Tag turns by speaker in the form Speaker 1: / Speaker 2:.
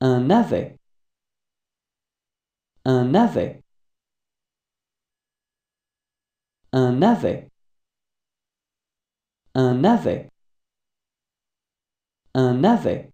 Speaker 1: Un navet. Un navet. Un navet. Un navet. Un navet.